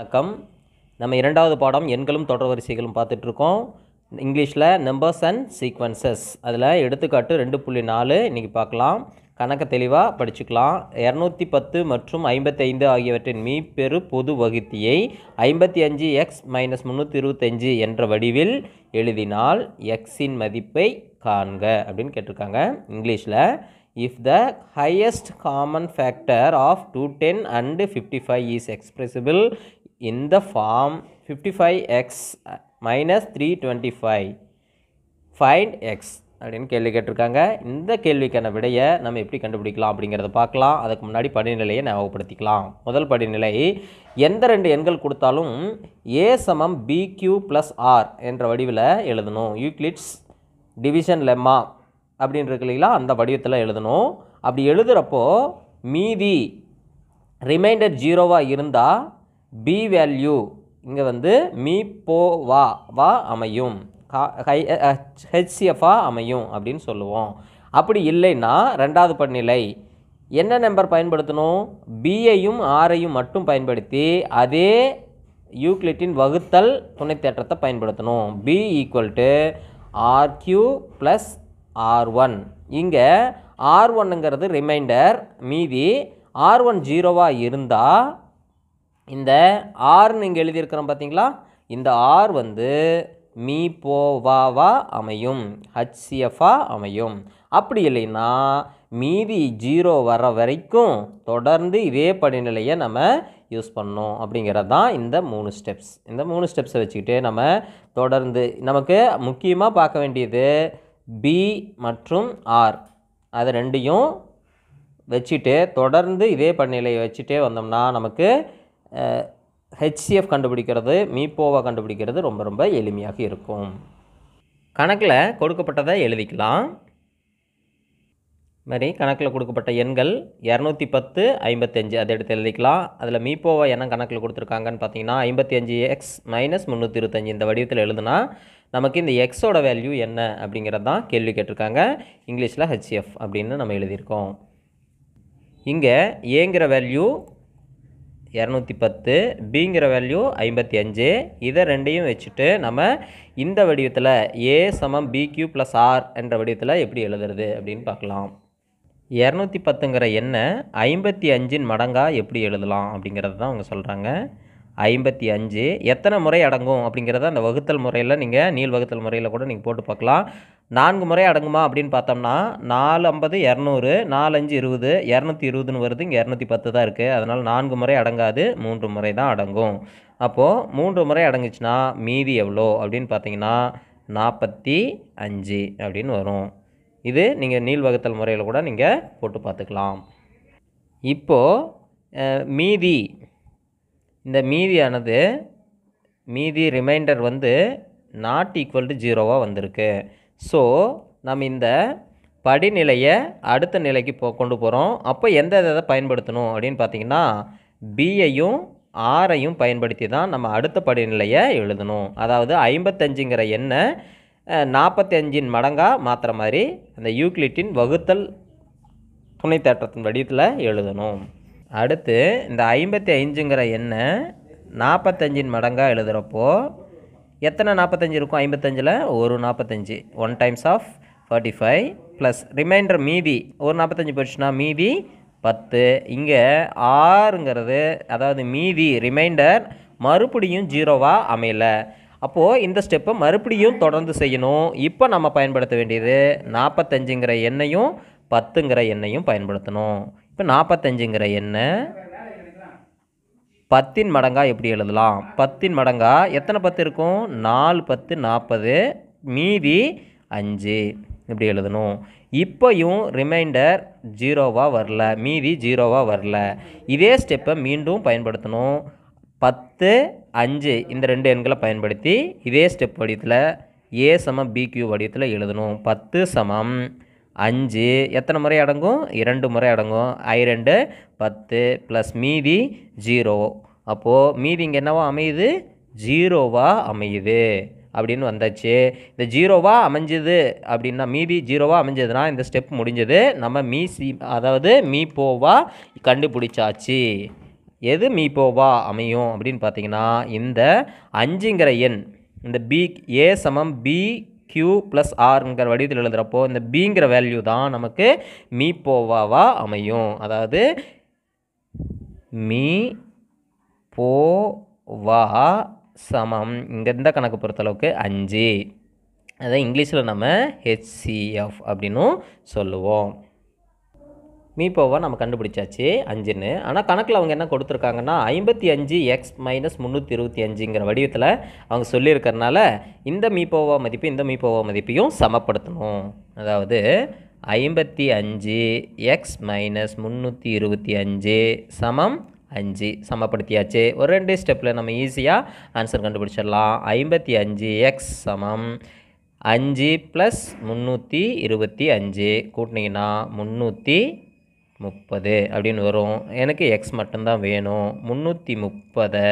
வணக்கம் நம்ம இரண்டாவது பாடம் எண்களும் தொடர்வரிசைகளும் பார்த்துட்ருக்கோம் இங்கிலீஷில் நம்பர்ஸ் அண்ட் சீக்வன்சஸ் அதில் எடுத்துக்காட்டு ரெண்டு புள்ளி நாலு இன்றைக்கி பார்க்கலாம் கணக்க தெளிவாக படிச்சுக்கலாம் இரநூத்தி பத்து மற்றும் ஐம்பத்தைந்து ஆகியவற்றின் மீப்பெரு பொது வகுத்தியை ஐம்பத்தி அஞ்சு எக்ஸ் மைனஸ் முந்நூற்றி இருபத்தஞ்சு என்ற வடிவில் எழுதினால் எக்ஸின் மதிப்பை காண்க அப்படின்னு கேட்டிருக்காங்க இங்கிலீஷில் if the highest common factor of two ten and fifty five is expressible in the form 55x minus 325 find x அப்படின்னு கேள்வி கேட்டிருக்காங்க இந்த கேள்விக்கான விடையை நம்ம எப்படி கண்டுபிடிக்கலாம் அப்படிங்கிறத பார்க்கலாம் அதுக்கு முன்னாடி படிநிலையை ஞாபகப்படுத்திக்கலாம் முதல் படிநிலை எந்த ரெண்டு எண்கள் கொடுத்தாலும் ஏ சமம் பிக்யூ ப்ளஸ் ஆர் என்ற வடிவில் எழுதணும் யூக்ளிட்ஸ் டிவிஷன் லெம்மா அப்படின்னு இல்லைங்களா அந்த வடிவத்தில் எழுதணும் அப்படி எழுதுகிறப்போ மீதி ரிமைண்டர் ஜீரோவாக இருந்தால் பி வேல்யூ இங்கே வந்து மீ போ வா வா அமையும் ஹெச்சிஎஃப்ஆ அமையும் அப்படின்னு சொல்லுவோம் அப்படி இல்லைன்னா ரெண்டாவது படிநிலை என்ன நம்பர் பயன்படுத்தணும் பிஐயும் ஆரையும் மட்டும் பயன்படுத்தி அதே யூக்ளிட்டின் வகுத்தல் துணைத்தேற்றத்தை பயன்படுத்தணும் B equal to Q plus R one இங்கே ஆர் ஒன்னுங்கிறது ரிமைண்டர் மீதி ஆர் ஒன் ஜீரோவாக இருந்தால் இந்த ஆறுன்னு இங்கே எழுதியிருக்கிறோம் பார்த்தீங்களா இந்த ஆர் வந்து மீ போவாவா அமையும் ஹச்சிஎஃபா அமையும் அப்படி இல்லைன்னா மீதி ஜீரோ வர வரைக்கும் தொடர்ந்து இதே படிநிலையை நம்ம யூஸ் பண்ணோம் அப்படிங்கிறது தான் இந்த மூணு ஸ்டெப்ஸ் இந்த மூணு ஸ்டெப்ஸை வச்சுக்கிட்டு நம்ம தொடர்ந்து நமக்கு முக்கியமாக பார்க்க வேண்டியது பி மற்றும் ஆர் அது ரெண்டையும் வச்சுட்டு தொடர்ந்து இதே படிநிலையை வச்சுட்டே வந்தோம்னா நமக்கு ஹெச்சிஎஃப் கண்டுபிடிக்கிறது மீப்போவை கண்டுபிடிக்கிறது ரொம்ப ரொம்ப எளிமையாக இருக்கும் கணக்கில் கொடுக்கப்பட்டதை எழுதிக்கலாம் மாதிரி கணக்கில் கொடுக்கப்பட்ட எண்கள் இரநூத்தி பத்து ஐம்பத்தஞ்சு அதை எடுத்து எழுதிக்கலாம் அதில் மீப்போவை என்ன கணக்கில் கொடுத்துருக்காங்கன்னு பார்த்தீங்கன்னா ஐம்பத்தி அஞ்சு எக்ஸ் மைனஸ் முந்நூற்றி இருபத்தஞ்சி இந்த வடிவத்தில் எழுதுனா நமக்கு இந்த எக்ஸோட வேல்யூ என்ன அப்படிங்கிறது தான் கேள்வி கேட்டிருக்காங்க இங்கிலீஷில் ஹெச்எஃப் அப்படின்னு நம்ம எழுதியிருக்கோம் இங்கே ஏங்கிற வேல்யூ இரநூத்தி பத்து பிங்கிற வேல்யூ ஐம்பத்தி அஞ்சு இதை ரெண்டையும் வச்சுட்டு நம்ம இந்த வடிவத்தில் ஏ சமம் பிக்யூ ப்ளஸ் ஆர் என்ற வடிவத்தில் எப்படி எழுதுறது அப்படின்னு பார்க்கலாம் இரநூத்தி பத்துங்கிற எண்ணை ஐம்பத்தி அஞ்சின் மடங்காக எப்படி எழுதலாம் அப்படிங்கிறது தான் அவங்க சொல்கிறாங்க ஐம்பத்தி அஞ்சு எத்தனை முறை அடங்கும் அப்படிங்கிறத அந்த வகுத்தல் முறையில் நீங்கள் நீள் வகுத்தல் முறையில் கூட நீங்கள் போட்டு பார்க்கலாம் நான்கு முறை அடங்குமா அப்படின்னு பார்த்தோம்னா நாலு ஐம்பது இரநூறு நாலு அஞ்சு இருபது இரநூத்தி இருபதுன்னு வருது இங்கே இரநூத்தி பத்து தான் இருக்குது அதனால் நான்கு முறை அடங்காது மூன்று முறை தான் அடங்கும் அப்போது மூன்று முறை அடங்குச்சுன்னா மீதி எவ்வளோ அப்படின்னு பார்த்தீங்கன்னா நாற்பத்தி அஞ்சு அப்படின்னு வரும் இது நீங்கள் நீள்வகுத்தல் முறையில் கூட நீங்கள் போட்டு பார்த்துக்கலாம் இப்போது மீதி இந்த மீதியானது மீதி ரிமைண்டர் வந்து நாட் ஈக்குவல் டு ஜீரோவாக வந்திருக்கு ஸோ நம்ம இந்த படிநிலையை அடுத்த நிலைக்கு போ கொண்டு போகிறோம் அப்போ எந்த எதை பயன்படுத்தணும் அப்படின்னு பார்த்தீங்கன்னா பிஐயும் ஆரையும் பயன்படுத்தி தான் நம்ம அடுத்த படிநிலையை எழுதணும் அதாவது ஐம்பத்தஞ்சுங்கிற எண்ணை நாற்பத்தஞ்சின் மடங்காக மாற்றுற மாதிரி அந்த யூக்ளிட்டின் வகுத்தல் துணை தேற்றத்தின் வடிவத்தில் எழுதணும் அடுத்து இந்த ஐம்பத்தி ஐந்துங்கிற எண்ணை நாற்பத்தஞ்சின் மடங்காக எழுதுகிறப்போ எத்தனை நாற்பத்தஞ்சு இருக்கும் ஐம்பத்தஞ்சில் ஒரு நாற்பத்தஞ்சு one times of forty five plus remainder மீதி ஒரு நாற்பத்தஞ்சு போயிடுச்சுன்னா மீதி பத்து இங்கே ஆறுங்கிறது அதாவது மீதி ரிமைண்டர் மறுபடியும் ஜீரோவாக அமையலை அப்போது இந்த ஸ்டெப்பை மறுபடியும் தொடர்ந்து செய்யணும் இப்போ நம்ம பயன்படுத்த வேண்டியது நாற்பத்தஞ்சுங்கிற எண்ணையும் பத்துங்கிற எண்ணையும் பயன்படுத்தணும் இப்போ நாற்பத்தஞ்சுங்கிற எண்ணெய் பத்தின் மடங்கா எப்படி எழுதலாம் பத்தின் மடங்கா எத்தனை பத்து இருக்கும் நாலு பத்து நாற்பது மீதி அஞ்சு இப்படி எழுதணும் இப்போயும் ரிமைண்டர் ஜீரோவாக வரல மீதி ஜீரோவாக வரல இதே ஸ்டெப்பை மீண்டும் பயன்படுத்தணும் பத்து அஞ்சு இந்த ரெண்டு எண்களை பயன்படுத்தி இதே ஸ்டெப் வடிவத்தில் ஏ சமம் பிக்யூ வடிவத்தில் எழுதணும் பத்து சமம் அஞ்சு எத்தனை முறை அடங்கும் இரண்டு முறை அடங்கும் ஐ ரெண்டு பத்து ப்ளஸ் மீதி ஜீரோ அப்போது மீதி இங்கே என்னவோ அமையுது ஜீரோவாக அமையுது அப்படின்னு வந்தாச்சு இந்த ஜீரோவாக அமைஞ்சுது அப்படின்னா மீதி ஜீரோவாக அமைஞ்சதுன்னா இந்த ஸ்டெப் முடிஞ்சது நம்ம மீ சி அதாவது மீ போவா கண்டுபிடிச்சாச்சு எது மீ போவா அமையும் அப்படின்னு பார்த்தீங்கன்னா இந்த அஞ்சுங்கிற எண் இந்த பி ஏ சமம் பி கியூ ப்ளஸ் ஆர்ங்கிற வடிவத்தில் எழுதுகிறப்போ இந்த பிங்கிற வேல்யூ தான் நமக்கு மீ போவாவா அமையும் அதாவது மீ போவா சமம் இங்கே இந்த கணக்கு பொறுத்தளவுக்கு அஞ்சு அதை இங்கிலீஷில் நம்ம ஹெச்சிஎஃப் அப்படின்னும் சொல்லுவோம் மீப்போவை நம்ம கண்டுபிடிச்சாச்சு அஞ்சுன்னு ஆனால் கணக்கில் அவங்க என்ன கொடுத்துருக்காங்கன்னா ஐம்பத்தி அஞ்சு எக்ஸ் மைனஸ் முந்நூற்றி இருபத்தி அஞ்சுங்கிற வடிவத்தில் அவங்க சொல்லியிருக்கறனால இந்த மீப்போவா மதிப்பு இந்த மீப்போவா மதிப்பையும் சமப்படுத்தணும் அதாவது ஐம்பத்தி அஞ்சு எக்ஸ் மைனஸ் முந்நூற்றி இருபத்தி அஞ்சு சமம் அஞ்சு சமப்படுத்தியாச்சு ஒரு ரெண்டு ஸ்டெப்பில் நம்ம ஈஸியாக ஆன்சர் கண்டுபிடிச்சிடலாம் ஐம்பத்தி அஞ்சு எக்ஸ் சமம் அஞ்சு ப்ளஸ் முந்நூற்றி இருபத்தி அஞ்சு கூட்டினீங்கன்னா முந்நூற்றி முப்பது அப்படின்னு வரும் எனக்கு எக்ஸ் மட்டும்தான் வேணும் முந்நூற்றி முப்பதை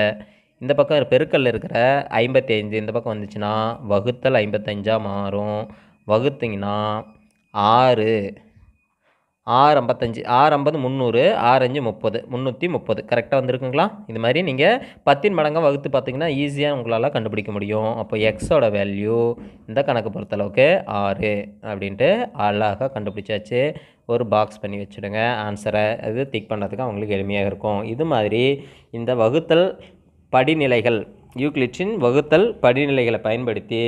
இந்த பக்கம் பெருக்கல் இருக்கிற ஐம்பத்தஞ்சு இந்த பக்கம் வந்துச்சுன்னா வகுத்தல் ஐம்பத்தஞ்சாக மாறும் வகுத்திங்கன்னா ஆறு ஆறு ஐம்பத்தஞ்சு ஆறு ஐம்பது முந்நூறு ஆறஞ்சு முப்பது முந்நூற்றி முப்பது கரெக்டாக வந்திருக்குங்களா இது மாதிரி நீங்கள் பத்தின் மடங்காக வகுத்து பார்த்தீங்கன்னா ஈஸியாக உங்களால் கண்டுபிடிக்க முடியும் அப்போ எக்ஸோட வேல்யூ இந்த கணக்கு பொறுத்தளவுக்கு ஆறு அப்படின்ட்டு அழகாக கண்டுபிடிச்சாச்சு ஒரு பாக்ஸ் பண்ணி வச்சுடுங்க ஆன்சரை அது திக் பண்ணுறதுக்கு அவங்களுக்கு எளிமையாக இருக்கும் இது மாதிரி இந்த வகுத்தல் படிநிலைகள் யூக்ளிட்சின் வகுத்தல் படிநிலைகளை பயன்படுத்தி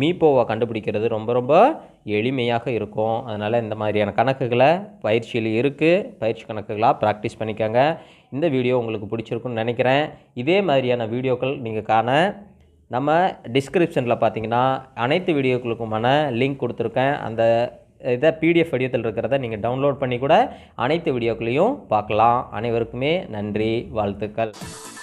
மீப்போவை e கண்டுபிடிக்கிறது ரொம்ப ரொம்ப எளிமையாக இருக்கும் அதனால் இந்த மாதிரியான கணக்குகளை பயிற்சியில் இருக்குது பயிற்சி கணக்குகளாக ப்ராக்டிஸ் பண்ணிக்கோங்க இந்த வீடியோ உங்களுக்கு பிடிச்சிருக்குன்னு நினைக்கிறேன் இதே மாதிரியான வீடியோக்கள் நீங்கள் காண நம்ம டிஸ்கிரிப்ஷனில் பார்த்தீங்கன்னா அனைத்து வீடியோக்களுக்குமான லிங்க் கொடுத்துருக்கேன் அந்த இதை பிடிஎஃப் வடிவத்தில் இருக்கிறத நீங்கள் டவுன்லோட் பண்ணி கூட அனைத்து வீடியோக்களையும் பார்க்கலாம் அனைவருக்குமே நன்றி வாழ்த்துக்கள்